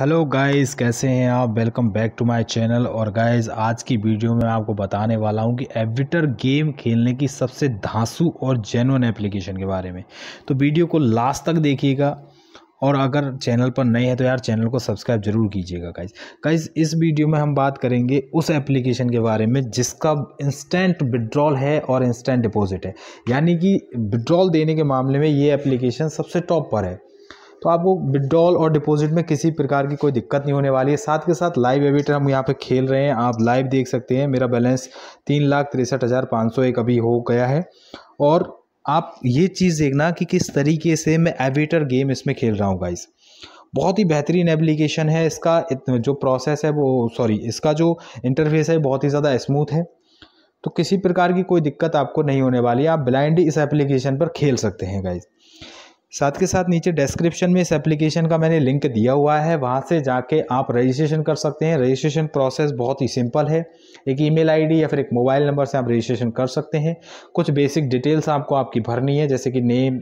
hello guys कैसे हैं आप welcome back to my channel और गाइस आज की वीडियो में आपको बताने वाला हूं कि एविटर गेम खेलने की सबसे धांसू और जेनवन एप्लीकेशन के बारे में तो वीडियो को लास्ट तक देखिएगा और अगर चैनल पर नए हैं तो यार चैनल को सब्सक्राइब जरूर कीजिएगा गाइज गाइज इस वीडियो में हम बात करेंगे उस एप्लीकेशन के बारे में जिसका इंस्टेंट विड्रॉल है और इंस्टेंट डिपॉजिट है यानी कि विड्रॉल देने के मामले में ये एप्लीकेशन सबसे टॉप पर है तो आपको विड्रॉल और डिपॉजिट में किसी प्रकार की कोई दिक्कत नहीं होने वाली है साथ के साथ लाइव एविटर हम यहाँ पे खेल रहे हैं आप लाइव देख सकते हैं मेरा बैलेंस तीन लाख तिरसठ हज़ार पाँच सौ एक अभी हो गया है और आप ये चीज़ देखना कि किस तरीके से मैं एविटर गेम इसमें खेल रहा हूँ गाइज़ बहुत ही बेहतरीन एप्लीकेशन है इसका जो प्रोसेस है वो सॉरी इसका जो इंटरफेस है बहुत ही ज़्यादा स्मूथ है तो किसी प्रकार की कोई दिक्कत आपको नहीं होने वाली आप ब्लाइंड इस एप्लीकेशन पर खेल सकते हैं गाइज़ साथ के साथ नीचे डिस्क्रिप्शन में इस एप्लीकेशन का मैंने लिंक दिया हुआ है वहाँ से जाके आप रजिस्ट्रेशन कर सकते हैं रजिस्ट्रेशन प्रोसेस बहुत ही सिंपल है एक ईमेल आईडी या फिर एक मोबाइल नंबर से आप रजिस्ट्रेशन कर सकते हैं कुछ बेसिक डिटेल्स आपको आपकी भरनी है जैसे कि नेम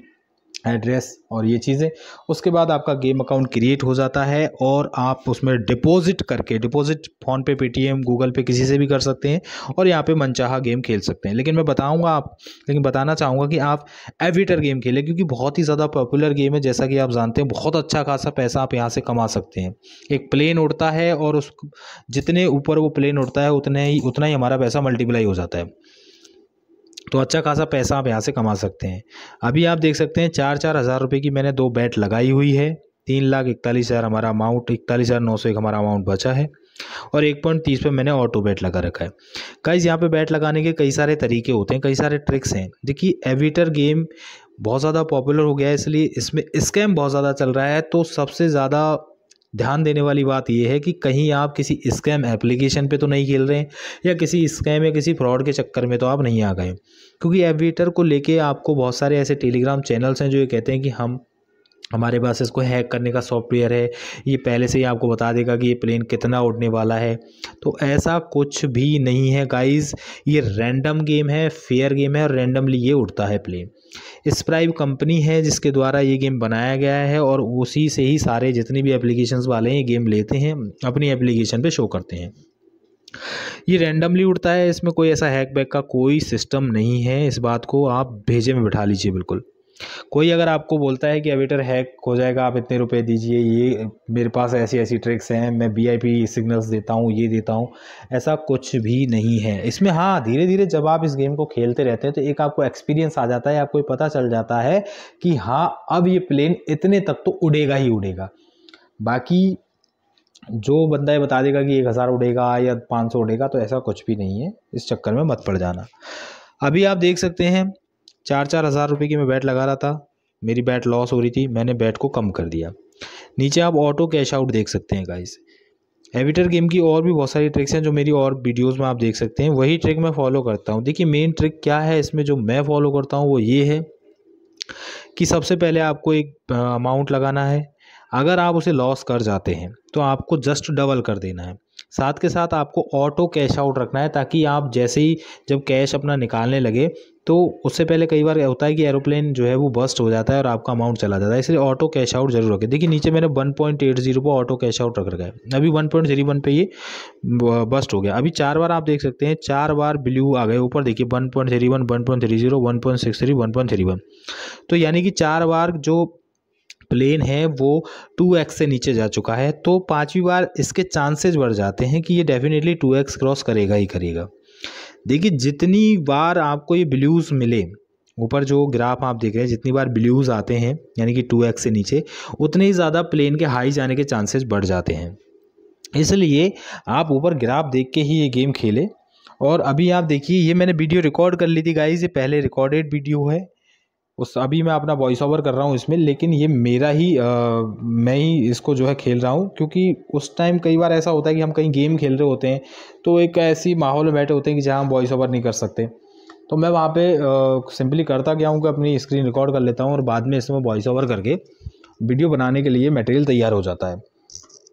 एड्रेस और ये चीज़ें उसके बाद आपका गेम अकाउंट क्रिएट हो जाता है और आप उसमें डिपॉजिट करके डिपॉजिट फ़ोनपे पेटीएम गूगल पे किसी से भी कर सकते हैं और यहाँ पे मनचाहा गेम खेल सकते हैं लेकिन मैं बताऊँगा आप लेकिन बताना चाहूँगा कि आप एविटर गेम खेलें क्योंकि बहुत ही ज़्यादा पॉपुलर गेम है जैसा कि आप जानते हैं बहुत अच्छा खासा पैसा आप यहाँ से कमा सकते हैं एक प्लेन उड़ता है और उस जितने ऊपर वो प्लेन उड़ता है उतने ही उतना ही हमारा पैसा मल्टीप्लाई हो जाता है तो अच्छा खासा पैसा आप यहाँ से कमा सकते हैं अभी आप देख सकते हैं चार चार हज़ार रुपये की मैंने दो बैट लगाई हुई है तीन लाख इकतालीस हज़ार हमारा अमाउंट इकतालीस हज़ार नौ सौ एक हमारा अमाउंट बचा है और एक पॉइंट तीस पर मैंने ऑटो बैट लगा रखा है कई यहाँ पे बैट लगाने के कई सारे तरीके होते हैं कई सारे ट्रिक्स हैं देखिए एविटर गेम बहुत ज़्यादा पॉपुलर हो गया है इसलिए इसमें स्कैम बहुत ज़्यादा चल रहा है तो सबसे ज़्यादा ध्यान देने वाली बात यह है कि कहीं आप किसी स्कैम एप्लीकेशन पे तो नहीं खेल रहे हैं या किसी स्कैम या किसी फ्रॉड के चक्कर में तो आप नहीं आ गए क्योंकि एविटर को लेके आपको बहुत सारे ऐसे टेलीग्राम चैनल्स हैं जो ये कहते हैं कि हम हमारे पास इसको हैक करने का सॉफ्टवेयर है ये पहले से ही आपको बता देगा कि ये प्लेन कितना उड़ने वाला है तो ऐसा कुछ भी नहीं है गाइस ये रैंडम गेम है फेयर गेम है और रैंडमली ये उड़ता है प्लेन स्प्राइव कंपनी है जिसके द्वारा ये गेम बनाया गया है और उसी से ही सारे जितने भी एप्लीकेशन वाले हैं ये गेम लेते हैं अपनी एप्लीकेशन पर शो करते हैं ये रैंडमली उड़ता है इसमें कोई ऐसा हैक बैक का कोई सिस्टम नहीं है इस बात को आप भेजे में बैठा लीजिए बिल्कुल कोई अगर आपको बोलता है कि एविटर हैक हो जाएगा आप इतने रुपए दीजिए ये मेरे पास ऐसी ऐसी ट्रिक्स हैं मैं वी सिग्नल्स देता हूँ ये देता हूँ ऐसा कुछ भी नहीं है इसमें हाँ धीरे धीरे जब आप इस गेम को खेलते रहते हैं तो एक आपको एक्सपीरियंस आ जाता है आपको पता चल जाता है कि हाँ अब ये प्लेन इतने तक तो उड़ेगा ही उड़ेगा बाकी जो बंदा ये बता देगा कि एक हज़ार उड़ेगा या पाँच सौ उड़ेगा तो ऐसा कुछ भी नहीं है इस चक्कर में मत पड़ जाना अभी आप देख सकते हैं चार चार हज़ार रुपये की मैं बैट लगा रहा था मेरी बैट लॉस हो रही थी मैंने बैट को कम कर दिया नीचे आप ऑटो कैश आउट देख सकते हैं गाइस एविटर गेम की और भी बहुत सारी ट्रिक्स हैं जो मेरी और वीडियोस में आप देख सकते हैं वही ट्रिक मैं फॉलो करता हूँ देखिए मेन ट्रिक क्या है इसमें जो मैं फॉलो करता हूँ वो ये है कि सबसे पहले आपको एक अमाउंट लगाना है अगर आप उसे लॉस कर जाते हैं तो आपको जस्ट डबल कर देना है साथ के साथ आपको ऑटो कैश आउट रखना है ताकि आप जैसे ही जब कैश अपना निकालने लगे तो उससे पहले कई बार होता है कि एरोप्लेन जो है वो बस्ट हो जाता है और आपका अमाउंट चला जाता है इसलिए ऑटो कैश आउट जरूर रखें देखिए नीचे मैंने वन पॉइंट एट जीरो पर ऑटो कैश आउट रख रखा है अभी वन पॉइंट जीरो वन पर ये बस्ट हो गया अभी चार बार आप देख सकते हैं चार बार ब्लू आ गए ऊपर देखिए one point three one one point three zero one point six three one point three one तो यानी कि चार बार जो प्लेन है वो टू एक्स से नीचे जा चुका है तो पाँचवीं बार इसके चांसेस बढ़ जाते हैं कि ये डेफिनेटली टू एक्स क्रॉस करेगा ही करेगा देखिए जितनी बार आपको ये ब्लूज़ मिले ऊपर जो ग्राफ आप देख रहे हैं जितनी बार ब्लूज़ आते हैं यानी कि टू एक्स से नीचे उतने ही ज़्यादा प्लेन के हाई जाने के चांसेज बढ़ जाते हैं इसलिए आप ऊपर ग्राफ देख के ही ये गेम खेलें और अभी आप देखिए ये मैंने वीडियो रिकॉर्ड कर ली थी गाइज ये पहले रिकॉर्डेड वीडियो है उस अभी मैं अपना वॉइस ओवर कर रहा हूँ इसमें लेकिन ये मेरा ही आ, मैं ही इसको जो है खेल रहा हूँ क्योंकि उस टाइम कई बार ऐसा होता है कि हम कहीं गेम खेल रहे होते हैं तो एक ऐसी माहौल में बैठे होते हैं कि जहाँ हम वॉइस ओवर नहीं कर सकते तो मैं वहाँ पे सिंपली करता गया हूँ कि अपनी स्क्रीन रिकॉर्ड कर लेता हूँ और बाद में इसमें वॉइस ओवर करके वीडियो बनाने के लिए मटेरियल तैयार हो जाता है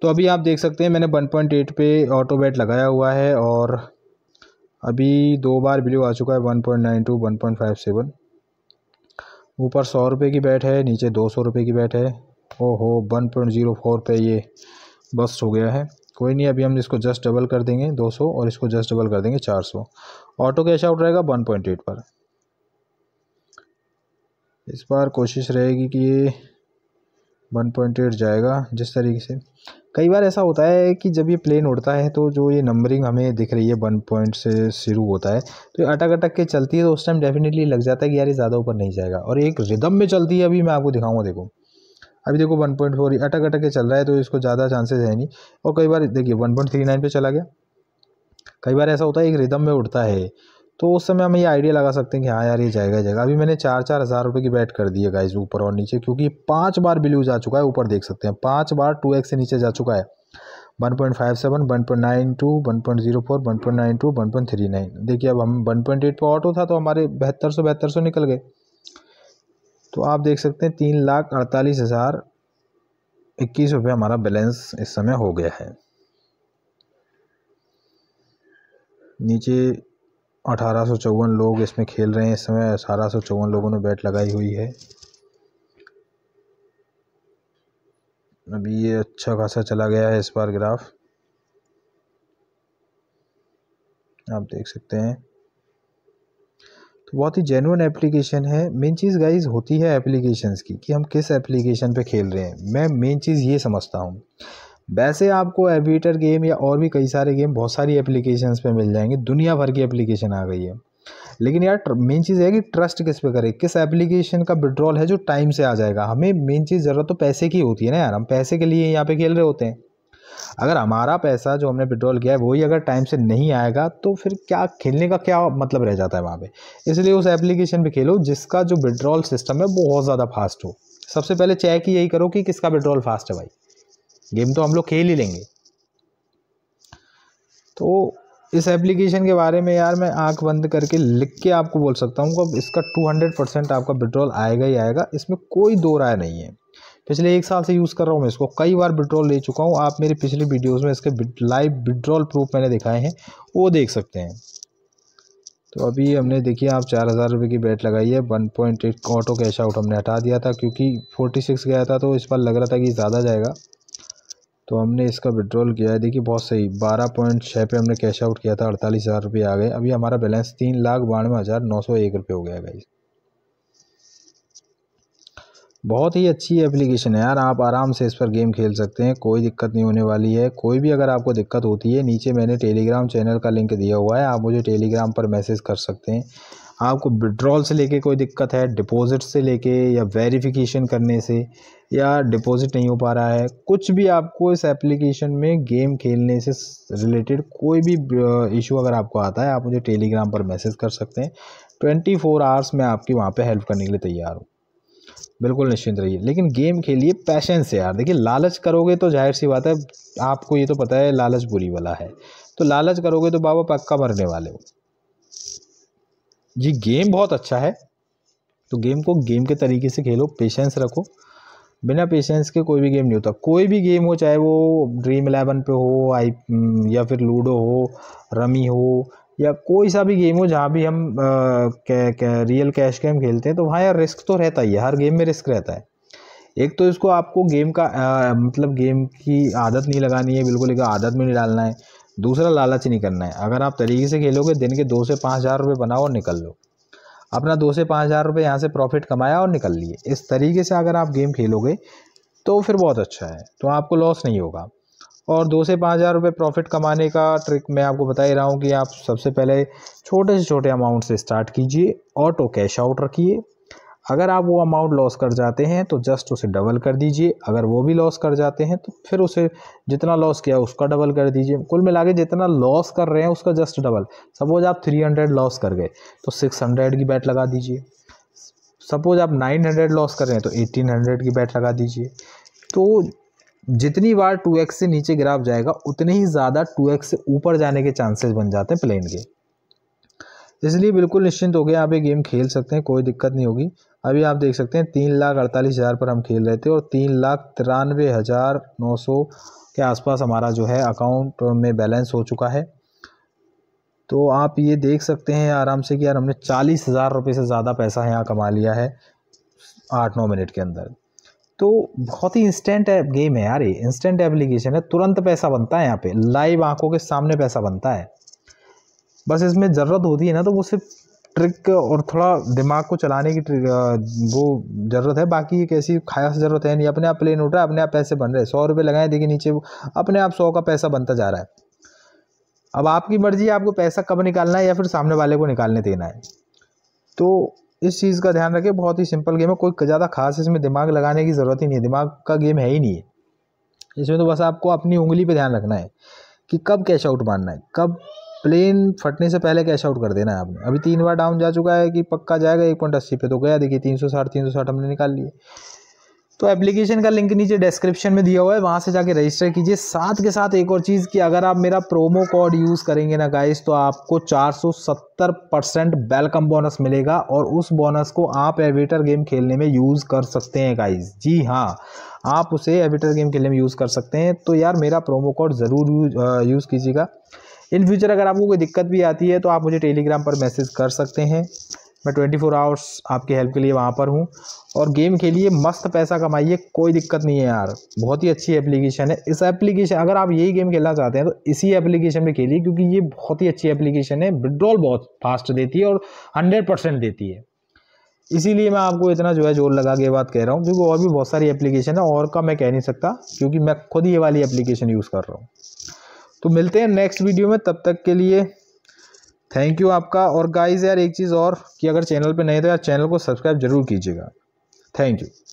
तो अभी आप देख सकते हैं मैंने एट पे ऑटो बैट लगाया हुआ है और अभी दो बार वीडियो आ चुका है फाइव सेवन ऊपर सौ रुपये की बैट है नीचे दो सौ रुपये की बैट है ओहो वन पॉइंट ज़ीरो फोर पे ये बस हो गया है कोई नहीं अभी हम इसको जस्ट डबल कर देंगे दो सौ और इसको जस्ट डबल कर देंगे चार सौ ऑटो कैश आउट रहेगा वन पॉइंट एट पर इस बार कोशिश रहेगी कि ये वन पॉइंट एट जाएगा जिस तरीके से कई बार ऐसा होता है कि जब ये प्लेन उड़ता है तो जो ये नंबरिंग हमें दिख रही है वन पॉइंट से शुरू होता है तो ये अटक अटक के चलती है तो उस टाइम डेफिनेटली लग जाता है कि यार ये ज़्यादा ऊपर नहीं जाएगा और एक रिदम में चलती है अभी मैं आपको दिखाऊंगा देखो अभी देखो वन पॉइंट फोर अटक अटक के चल रहा है तो इसको ज़्यादा चांसेज है नहीं और कई बार देखिए वन पॉइंट थ्री नाइन पर चला गया कई बार ऐसा होता है एक रिदम में उड़ता है तो उस समय हम ये आइडिया लगा सकते हैं कि हाँ यार ये जाएगा जाएगा अभी मैंने चार चार हज़ार रुपये की बैट कर दी है गाइज ऊपर और नीचे क्योंकि पाँच बार बिलू जा चुका है ऊपर देख सकते हैं पाँच बार टू एक्स से नीचे जा चुका है one point five seven one point nine two one point zero four one point nine two one point three nine देखिए अब हम वन पॉइंट एट पर ऑटो था तो हमारे बहत्तर सौ बहत्तर सौ निकल गए तो आप देख सकते हैं तीन लाख अड़तालीस हज़ार इक्कीस रुपये हमारा बैलेंस इस समय हो गया है नीचे अठारह सौ चौवन लोग इसमें खेल रहे हैं इस समय अठारह सौ चौवन लोगों ने बैट लगाई हुई है अभी ये अच्छा खासा चला गया है इस बार ग्राफ आप देख सकते हैं तो बहुत ही जेनुअन एप्लीकेशन है मेन चीज़ गाइज होती है एप्लीकेशंस की कि हम किस एप्लीकेशन पे खेल रहे हैं मैं मेन चीज़ ये समझता हूँ वैसे आपको एविटर गेम या और भी कई सारे गेम बहुत सारी एप्लीकेशंस पे मिल जाएंगे दुनिया भर की एप्लीकेशन आ गई है लेकिन यार मेन चीज़ है कि ट्रस्ट किस पे करें किस एप्लीकेशन का विड्रॉल है जो टाइम से आ जाएगा हमें मेन चीज़ ज़रूरत तो पैसे की होती है ना यार हम पैसे के लिए यहाँ पे खेल रहे होते हैं अगर हमारा पैसा जो हमने विड्रॉल किया है वही अगर टाइम से नहीं आएगा तो फिर क्या खेलने का क्या मतलब रह जाता है वहाँ पे इसलिए उस एप्लीकेशन पे खेलो जिसका जो विड्रॉल सिस्टम है बहुत ज़्यादा फास्ट हो सबसे पहले चेक यही करो कि किसका विड्रॉल फास्ट है भाई गेम तो हम लोग खेल ही लेंगे तो इस एप्लीकेशन के बारे में यार मैं आंख बंद करके लिख के आपको बोल सकता हूँ अब इसका 200 परसेंट आपका पेट्रोल आएगा ही आएगा इसमें कोई दो राय नहीं है पिछले एक साल से यूज़ कर रहा हूँ मैं इसको कई बार विड्रॉल ले चुका हूँ आप मेरे पिछले वीडियोस में इसके लाइव विड्रॉल प्रूफ मैंने दिखाए हैं वो देख सकते हैं तो अभी हमने देखिए आप चार हज़ार रुपये की बैट लगाई है one point eight auto cash out हमने हटा दिया था क्योंकि फोर्टी सिक्स गया था तो इस बार लग रहा था कि ज़्यादा जाएगा तो हमने इसका विड्रॉल किया है देखिए बहुत सही बारह पॉइंट छः पे हमने कैश आउट किया था अड़तालीस हज़ार रुपये आ गए अभी हमारा बैलेंस तीन लाख बानवे हज़ार नौ सौ एक रुपये हो गया गाइज बहुत ही अच्छी एप्लीकेशन है यार आप आराम से इस पर गेम खेल सकते हैं कोई दिक्कत नहीं होने वाली है कोई भी अगर आपको दिक्कत होती है नीचे मैंने टेलीग्राम चैनल का लिंक दिया हुआ है आप मुझे टेलीग्राम पर मैसेज कर सकते हैं आपको विड्रॉल से लेके कोई दिक्कत है डिपॉजिट से लेके या वेरिफिकेशन करने से या डिपॉजिट नहीं हो पा रहा है कुछ भी आपको इस एप्लीकेशन में गेम खेलने से रिलेटेड कोई भी इशू अगर आपको आता है आप मुझे टेलीग्राम पर मैसेज कर सकते हैं ट्वेंटी फोर आवर्स में आपकी वहाँ पर हेल्प करने के लिए तैयार हूँ बिल्कुल निश्चिंत रहिए लेकिन गेम खेलिए पैशन से यार देखिए लालच करोगे तो जाहिर सी बात है आपको ये तो पता है लालच बुरी वाला है तो लालच करोगे तो बाबा पक्का मरने वाले हो जी गेम बहुत अच्छा है तो गेम को गेम के तरीके से खेलो पेशेंस रखो बिना पेशेंस के कोई भी गेम नहीं होता कोई भी गेम हो चाहे वो ड्रीम इलेवन पे हो आई हम्म, या फिर लूडो हो रमी हो या कोई सा भी गेम हो जहाँ भी हम आ, के, के, रियल कैश गेम खेलते हैं तो वहाँ यार रिस्क तो रहता ही है हर गेम में रिस्क रहता है एक तो इसको आपको गेम का आ, मतलब गेम की आदत नहीं लगानी है बिल्कुल एक आदत में नहीं डालना है दूसरा लालच नहीं करना है अगर आप तरीके से खेलोगे दिन के दो से पाँच हज़ार रुपये बनाओ और निकल लो अपना दो से पाँच हज़ार रुपये यहाँ से प्रॉफिट कमाया और निकल लिए इस तरीके से अगर आप गेम खेलोगे तो फिर बहुत अच्छा है तो आपको लॉस नहीं होगा और दो से पाँच हज़ार रुपये प्रॉफिट कमाने का ट्रिक मैं आपको बता ही रहा हूँ कि आप सबसे पहले छोटे से छोटे अमाउंट से स्टार्ट कीजिए ऑटो कैश आउट रखिए अगर आप वो अमाउंट लॉस कर जाते हैं तो जस्ट उसे डबल कर दीजिए अगर वो भी लॉस कर जाते हैं तो फिर उसे जितना लॉस किया उसका डबल कर दीजिए कुल मिला के जितना लॉस कर रहे हैं उसका जस्ट डबल सपोज आप थ्री हंड्रेड लॉस कर गए तो सिक्स हंड्रेड की बैट लगा दीजिए सपोज आप नाइन हंड्रेड लॉस कर रहे हैं तो एटीन हंड्रेड की बैट लगा दीजिए तो जितनी बार टू एक्स से नीचे गिराफ जाएगा उतने ही ज़्यादा टू एक्स से ऊपर जाने के चांसेज बन जाते हैं प्लेन के इसलिए बिल्कुल निश्चिंत हो गया आप ये गेम खेल सकते हैं कोई दिक्कत नहीं होगी अभी आप देख सकते हैं तीन लाख अड़तालीस हज़ार पर हम खेल रहे थे और तीन लाख तिरानवे हज़ार नौ सौ के आसपास हमारा जो है अकाउंट में बैलेंस हो चुका है तो आप ये देख सकते हैं आराम से कि यार हमने चालीस हज़ार रुपये से ज़्यादा पैसा यहाँ कमा लिया है आठ नौ मिनट के अंदर तो बहुत ही इंस्टेंट गेम है यार ये इंस्टेंट एप्लीकेशन है तुरंत पैसा बनता है यहाँ पे लाइव आंखों के सामने पैसा बनता है बस इसमें ज़रूरत होती है ना तो वो सिर्फ ट्रिक और थोड़ा दिमाग को चलाने की ट्रिक वो ज़रूरत है बाकी एक ऐसी खास ज़रूरत है नहीं अपने आप प्लेन उठ रहा है अपने आप पैसे बन रहे हैं सौ रुपये लगाए देखिए नीचे वो अपने आप सौ का पैसा बनता जा रहा है अब आपकी मर्जी है आपको पैसा कब निकालना है या फिर सामने वाले को निकालने देना है तो इस चीज़ का ध्यान रखें बहुत ही सिंपल गेम है कोई ज़्यादा खास इसमें दिमाग लगाने की ज़रूरत ही नहीं है दिमाग का गेम है ही नहीं है इसमें तो बस आपको अपनी उंगली पे ध्यान रखना है कि कब कैश आउट मारना है कब प्लेन फटने से पहले कैश आउट कर देना है आपने अभी तीन बार डाउन जा चुका है कि पक्का जाएगा एक पॉइंट अस्सी पे तो गया देखिए तीन सौ साठ तीन सौ साठ हमने निकाल लिए तो एप्लीकेशन का लिंक नीचे डिस्क्रिप्शन में दिया हुआ है वहाँ से जाके रजिस्टर कीजिए साथ के साथ एक और चीज़ कि अगर आप मेरा प्रोमो कोड यूज़ करेंगे ना गाइस तो आपको 470 परसेंट वेलकम बोनस मिलेगा और उस बोनस को आप एविटर गेम खेलने में यूज़ कर सकते हैं गाइस जी हाँ आप उसे एविटर गेम खेलने में यूज़ कर सकते हैं तो यार मेरा प्रोमो कोड ज़रूर यूज़ यूज़ कीजिएगा इन फ्यूचर अगर आपको कोई दिक्कत भी आती है तो आप मुझे टेलीग्राम पर मैसेज कर सकते हैं मैं ट्वेंटी फोर आवर्स आपकी हेल्प के लिए वहाँ पर हूँ और गेम खेलिए मस्त पैसा कमाइए कोई दिक्कत नहीं है यार बहुत ही अच्छी एप्लीकेशन है इस एप्लीकेशन अगर आप यही गेम खेलना चाहते हैं तो इसी एप्लीकेशन में खेलिए क्योंकि ये बहुत ही अच्छी एप्लीकेशन है विड्रॉल बहुत फास्ट देती है और हंड्रेड परसेंट देती है इसीलिए मैं आपको इतना जो है जोर लगा के बात कह रहा हूँ क्योंकि और भी बहुत सारी एप्लीकेशन है और का मैं कह नहीं सकता क्योंकि मैं खुद ये वाली एप्लीकेशन यूज़ कर रहा हूँ तो मिलते हैं नेक्स्ट वीडियो में तब तक के लिए थैंक यू आपका और गाइज यार एक चीज़ और कि अगर चैनल पे नए तो यार चैनल को सब्सक्राइब जरूर कीजिएगा थैंक यू